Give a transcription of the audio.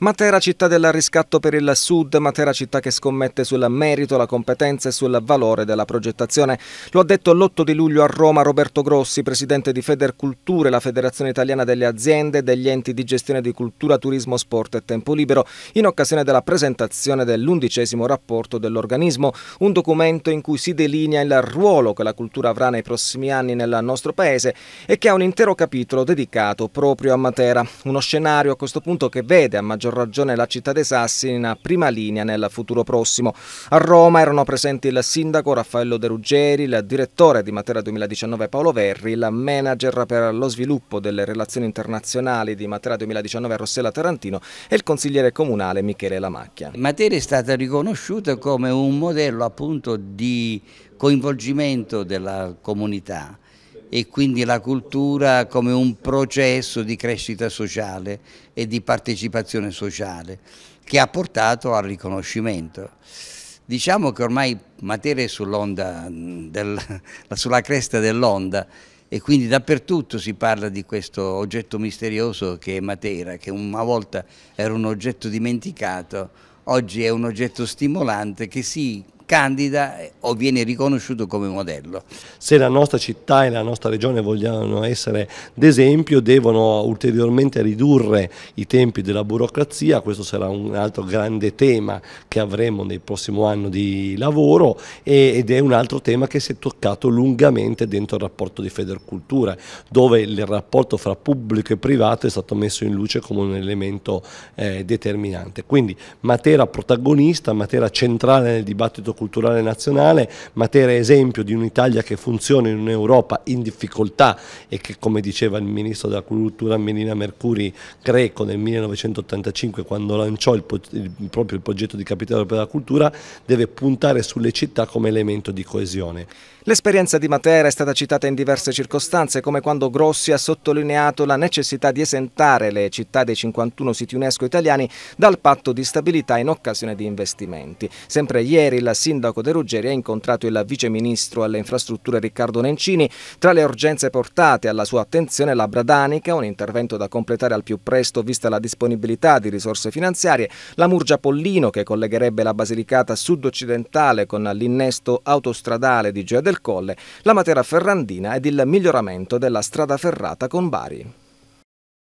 Matera città del riscatto per il sud, Matera città che scommette sul merito, la competenza e sul valore della progettazione. Lo ha detto l'8 di luglio a Roma Roberto Grossi, presidente di Federculture, la Federazione Italiana delle Aziende e degli Enti di Gestione di Cultura, Turismo, Sport e Tempo Libero, in occasione della presentazione dell'undicesimo rapporto dell'organismo, un documento in cui si delinea il ruolo che la cultura avrà nei prossimi anni nel nostro paese e che ha un intero capitolo dedicato proprio a Matera. Uno scenario a questo punto che vede a maggior maggior ragione la città dei Sassi in prima linea nel futuro prossimo. A Roma erano presenti il sindaco Raffaello De Ruggeri, il direttore di Matera 2019 Paolo Verri, il manager per lo sviluppo delle relazioni internazionali di Matera 2019 Rossella Tarantino e il consigliere comunale Michele Lamacchia. Matera è stata riconosciuta come un modello appunto di coinvolgimento della comunità e quindi la cultura come un processo di crescita sociale e di partecipazione sociale che ha portato al riconoscimento. Diciamo che ormai Matera è del, sulla cresta dell'onda e quindi dappertutto si parla di questo oggetto misterioso che è Matera, che una volta era un oggetto dimenticato, oggi è un oggetto stimolante che si candida eh, o viene riconosciuto come modello. Se la nostra città e la nostra regione vogliono essere d'esempio devono ulteriormente ridurre i tempi della burocrazia, questo sarà un altro grande tema che avremo nel prossimo anno di lavoro ed è un altro tema che si è toccato lungamente dentro il rapporto di Federcultura, dove il rapporto fra pubblico e privato è stato messo in luce come un elemento eh, determinante. Quindi Matera protagonista, Matera centrale nel dibattito culturale nazionale, Matera è esempio di un'Italia che funziona in un'Europa in difficoltà e che come diceva il ministro della cultura Melina Mercuri Greco nel 1985 quando lanciò il, il, proprio il progetto di capitale europea della cultura deve puntare sulle città come elemento di coesione. L'esperienza di Matera è stata citata in diverse circostanze come quando Grossi ha sottolineato la necessità di esentare le città dei 51 siti UNESCO italiani dal patto di stabilità in occasione di investimenti. Sempre ieri la sindaco De Ruggeri ha incontrato il vice ministro alle infrastrutture Riccardo Nencini. Tra le urgenze portate alla sua attenzione la Bradanica, un intervento da completare al più presto vista la disponibilità di risorse finanziarie, la Murgia Pollino che collegherebbe la Basilicata sud-occidentale con l'innesto autostradale di Gioia del Colle, la Matera Ferrandina ed il miglioramento della strada ferrata con Bari.